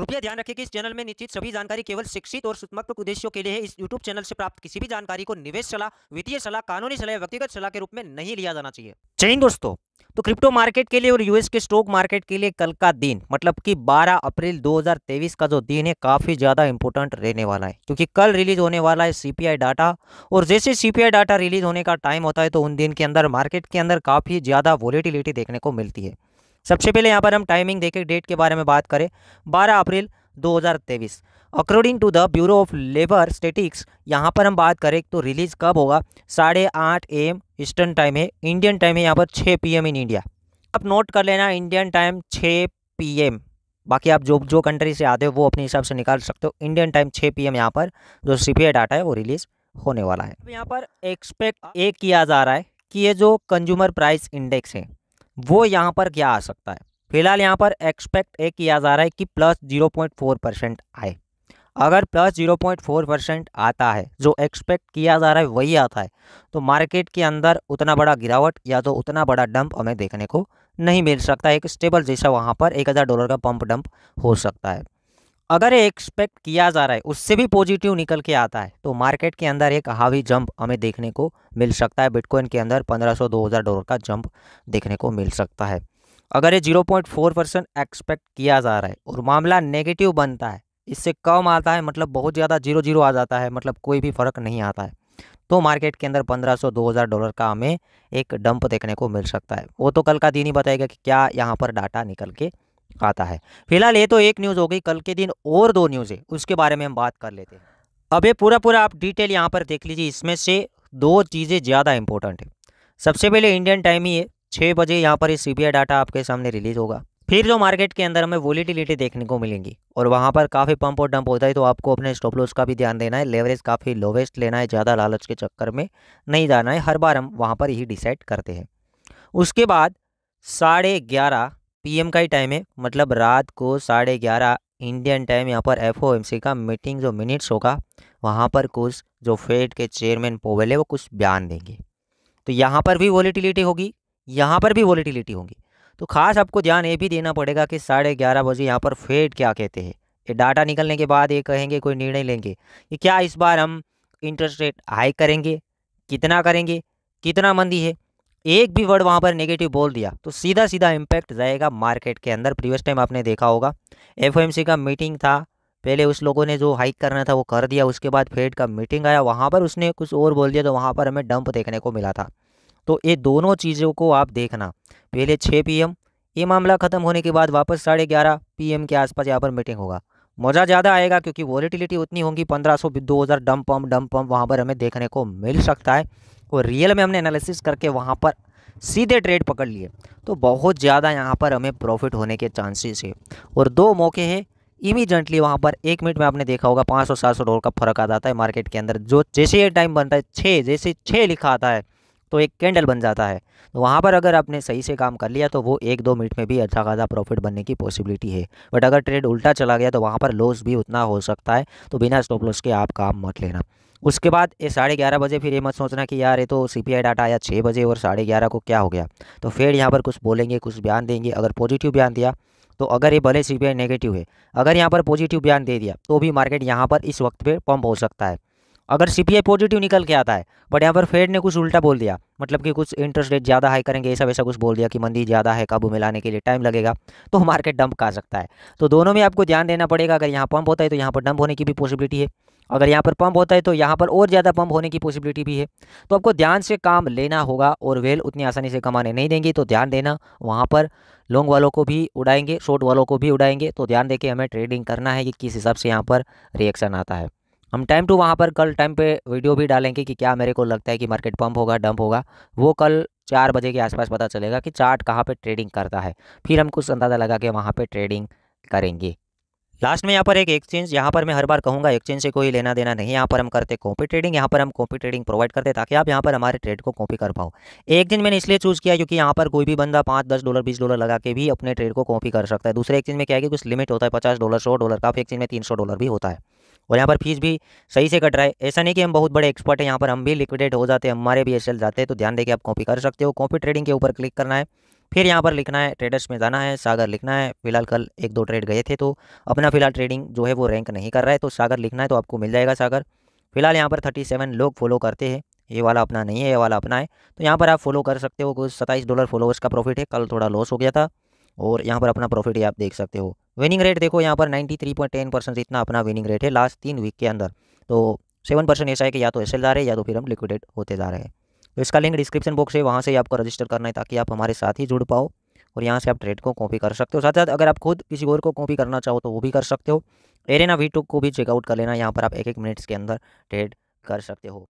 कृपया ध्यान रखें कि इस चैनल में निश्चित सभी जानकारी केवल शिक्षित और सूचनात्मक उद्देश्यों के लिए है इस यूट्यूब चैनल से प्राप्त किसी भी जानकारी को निवेश सलाह वित्तीय सलाह कानूनी सलाह व्यक्तिगत सलाह के रूप में नहीं लिया जाना चाहिए चाहिए दोस्तों तो क्रिप्टो मार्केट के लिए और यूएस के स्टॉक मार्केट के लिए कल का दिन मतलब कि 12 अप्रैल 2023 का जो दिन है काफ़ी ज़्यादा इंपॉर्टेंट रहने वाला है क्योंकि कल रिलीज होने वाला है सीपीआई डाटा और जैसे सीपीआई डाटा रिलीज होने का टाइम होता है तो उन दिन के अंदर मार्केट के अंदर काफ़ी ज़्यादा वॉलिटिलिटी देखने को मिलती है सबसे पहले यहाँ पर हम टाइमिंग देखें डेट के बारे में बात करें बारह अप्रैल 2023 according to the bureau of labour statistics यहाँ पर हम बात करें तो रिलीज़ कब होगा साढ़े आठ ए एम ईस्टर्न टाइम है इंडियन टाइम है यहाँ पर छः पी एम इन इंडिया आप नोट कर लेना इंडियन टाइम छः पी एम बाकी आप जो जो कंट्री से आते हो वो अपने हिसाब से निकाल सकते हो इंडियन टाइम छः पी एम यहाँ पर जो आई डाटा है वो रिलीज़ होने वाला है यहाँ पर एक्सपेक्ट ये किया जा रहा है कि ये जो कंज्यूमर प्राइस इंडेक्स है वो यहाँ पर क्या आ सकता है फिलहाल यहाँ पर एक्सपेक्ट एक किया जा रहा है कि plus zero point four percent आए अगर plus zero point four percent आता है जो एक्सपेक्ट किया जा रहा है वही आता है तो मार्केट के अंदर उतना बड़ा गिरावट या तो उतना बड़ा डंप हमें देखने को नहीं मिल सकता एक स्टेबल जैसा वहाँ पर एक हज़ार डॉलर का पम्प डंप हो सकता है अगर ये एक्सपेक्ट किया जा रहा है उससे भी पॉजिटिव निकल के आता है तो मार्केट के अंदर एक हावी जंप हमें देखने को मिल सकता है बिटकॉइन के अंदर 1500 2000 डॉलर का जंप देखने को मिल सकता है अगर ये 0.4 परसेंट एक्सपेक्ट किया जा रहा है और मामला नेगेटिव बनता है इससे कम आता है मतलब बहुत ज़्यादा जीरो जीरो आ जाता है मतलब कोई भी फ़र्क नहीं आता है तो मार्केट के अंदर 1500 2000 डॉलर का हमें एक डंप देखने को मिल सकता है वो तो कल का दिन ही बताएगा कि क्या यहाँ पर डाटा निकल के आता है फिलहाल ये तो एक न्यूज़ हो गई कल के दिन और दो न्यूज़ है उसके बारे में हम बात कर लेते हैं अब ये पूरा पूरा आप डिटेल यहाँ पर देख लीजिए इसमें से दो चीज़ें ज़्यादा इंपॉर्टेंट है सबसे पहले इंडियन टाइम ही है छः बजे यहाँ पर सी बी डाटा आपके सामने रिलीज़ होगा फिर जो मार्केट के अंदर हमें वोलीटिलिटी देखने को मिलेंगी और वहाँ पर काफ़ी पंप और डंप होता है तो आपको अपने स्टॉप लॉस का भी ध्यान देना है लेवरेज काफ़ी लोवेस्ट लेना है ज़्यादा लालच के चक्कर में नहीं जाना है हर बार हम वहाँ पर ही डिसाइड करते हैं उसके बाद साढ़े ग्यारह पीएम का ही टाइम है मतलब रात को साढ़े ग्यारह इंडियन टाइम यहाँ पर एफओएमसी का मीटिंग जो मिनट्स होगा वहाँ पर कुछ जो फेड के चेयरमैन पोवेल है वो कुछ बयान देंगे तो यहाँ पर भी वॉलीटिलिटी होगी यहाँ पर भी वॉलीटिलिटी होगी तो खास आपको ध्यान ये भी देना पड़ेगा कि साढ़े ग्यारह बजे यहाँ पर फेड क्या कहते हैं ये डाटा निकलने के बाद ये कहेंगे कोई निर्णय लेंगे कि क्या इस बार हम इंटरेस्ट रेट हाई करेंगे कितना करेंगे कितना मंदी है एक भी वर्ड वहाँ पर नेगेटिव बोल दिया तो सीधा सीधा इम्पैक्ट जाएगा मार्केट के अंदर प्रीवियस टाइम आपने देखा होगा एफओएमसी का मीटिंग था पहले उस लोगों ने जो हाइक करना था वो कर दिया उसके बाद फेड का मीटिंग आया वहाँ पर उसने कुछ और बोल दिया तो वहाँ पर हमें डंप देखने को मिला था तो ये दोनों चीज़ों को आप देखना पहले छः पी ये मामला ख़त्म होने के बाद वापस साढ़े ग्यारह पी के आसपास यहाँ पर मीटिंग होगा मज़ा ज़्यादा आएगा क्योंकि वॉलीटिलिटी उतनी होगी पंद्रह सौ दो हज़ार डम पम्प डम पम्प वहाँ पर हमें देखने को मिल सकता है और रियल में हमने एनालिसिस करके वहाँ पर सीधे ट्रेड पकड़ लिए तो बहुत ज़्यादा यहाँ पर हमें प्रॉफिट होने के चांसेस है और दो मौके हैं इमीजिएटली वहाँ पर एक मिनट में आपने देखा होगा पाँच सौ सात सौ डॉलर का फर्क आ जाता है मार्केट के अंदर जो जैसे ये टाइम बनता है छः जैसे छः लिखा आता है तो एक कैंडल बन जाता है तो वहाँ पर अगर आपने सही से काम कर लिया तो वो एक दो मिनट में भी अच्छा खासा प्रॉफिट बनने की पॉसिबिलिटी है बट अगर ट्रेड उल्टा चला गया तो वहाँ पर लॉस भी उतना हो सकता है तो बिना स्टॉप लॉस के आप काम मत लेना उसके बाद ये साढ़े ग्यारह बजे फिर ये मत सोचना कि यार ये तो सीपीआई डाटा आया छः बजे और साढ़े ग्यारह को क्या हो गया तो फिर यहाँ पर कुछ बोलेंगे कुछ बयान देंगे अगर पॉजिटिव बयान दिया तो अगर ये भले सी नेगेटिव है अगर यहाँ पर पॉजिटिव बयान दे दिया तो भी मार्केट यहाँ पर इस वक्त पर पम्प हो सकता है अगर सी पॉजिटिव निकल के आता है बट यहाँ पर फेड ने कुछ उल्टा बोल दिया मतलब कि कुछ इंटरेस्ट रेट ज़्यादा हाई करेंगे ऐसा वैसा कुछ बोल दिया कि मंदी ज़्यादा है काबू में लाने के लिए टाइम लगेगा तो मार्केट डंप का सकता है तो दोनों में आपको ध्यान देना पड़ेगा अगर यहाँ पंप होता है तो यहाँ पर डंप होने की भी पॉसिबिलिटी है अगर यहाँ पर पंप होता है तो यहाँ पर और ज़्यादा पंप होने की पॉसिबिलिटी भी है तो आपको ध्यान से काम लेना होगा और वेल उतनी आसानी से कमाने नहीं देंगे तो ध्यान देना वहाँ पर लॉन्ग वालों को भी उड़ाएंगे शॉर्ट वालों को भी उड़ाएंगे तो ध्यान देके हमें ट्रेडिंग करना है कि किस हिसाब से यहाँ पर रिएक्शन आता है हम टाइम टू वहाँ पर कल टाइम पे वीडियो भी डालेंगे कि क्या मेरे को लगता है कि मार्केट पम्प होगा डंप होगा वो कल चार बजे के आसपास पता चलेगा कि चार्ट कहाँ पे ट्रेडिंग करता है फिर हम कुछ अंदाज़ा लगा के वहाँ पे ट्रेडिंग करेंगे लास्ट में यहाँ पर एक एक्सचेंज यहाँ पर मैं हर बार कहूँगा एक्सचेंज से कोई लेना देना नहीं यहाँ पर हम करते कॉपी ट्रेडिंग यहाँ पर हम कॉपी ट्रेडिंग प्रोवाइड करते ताकि आप यहाँ पर हमारे ट्रेड को कॉपी कर पाओ एक दिन मैंने इसलिए चूज़ किया क्योंकि यहाँ पर कोई भी बंदा पाँच दस डॉलर बीस डॉलर लगा के भी अपने ट्रेड को कॉपी कर सकता है दूसरे एक्सचेंज में क्या है कि कुछ लिमिट होता है पचास डॉलर सौ डॉलर का एक्सचेंज में तीन डॉलर भी होता है और यहाँ पर फीस भी सही से कट रहा है ऐसा नहीं कि हम बहुत बड़े एक्सपर्ट हैं यहाँ पर हम भी लिक्विडेट हो जाते हैं हमारे भी एस जाते हैं तो ध्यान देके आप कॉपी कर सकते हो कॉपी ट्रेडिंग के ऊपर क्लिक करना है फिर यहाँ पर लिखना है ट्रेडर्स में जाना है सागर लिखना है फिलहाल कल एक दो ट्रेड गए थे तो अपना फिलहाल ट्रेडिंग जो है वो रैंक नहीं कर रहा है तो सागर लिखना है तो आपको मिल जाएगा सागर फिलहाल यहाँ पर थर्टी सेवन लोग फॉलो करते हैं ये वाला अपना नहीं है ये वाला अपना है तो यहाँ पर आप फॉलो कर सकते हो कुछ सत्ताईस डॉलर फॉलोअर्स का प्रॉफिट है कल थोड़ा लॉस हो गया था और यहाँ पर अपना प्रॉफिट ही आप देख सकते हो विनिंग रेट देखो यहाँ पर 93.10 परसेंट इतना अपना विनिंग रेट है लास्ट तीन वीक के अंदर तो सेवन परसेंट ऐसा है कि या तो एस जा रहे हैं या तो फिर हम लिक्विडेट होते जा रहे हैं तो इसका लिंक डिस्क्रिप्शन बॉक्स है वहाँ से ही आपको रजिस्टर करना है ताकि आप हमारे साथ ही जुड़ पाओ और यहाँ से आप ट्रेड को कॉपी कर सकते हो साथ साथ अगर आप खुद किसी और को कॉपी करना चाहो तो वो भी कर सकते हो एरेना वी को भी चेकआउट कर लेना यहाँ पर आप एक एक मिनट्स के अंदर ट्रेड कर सकते हो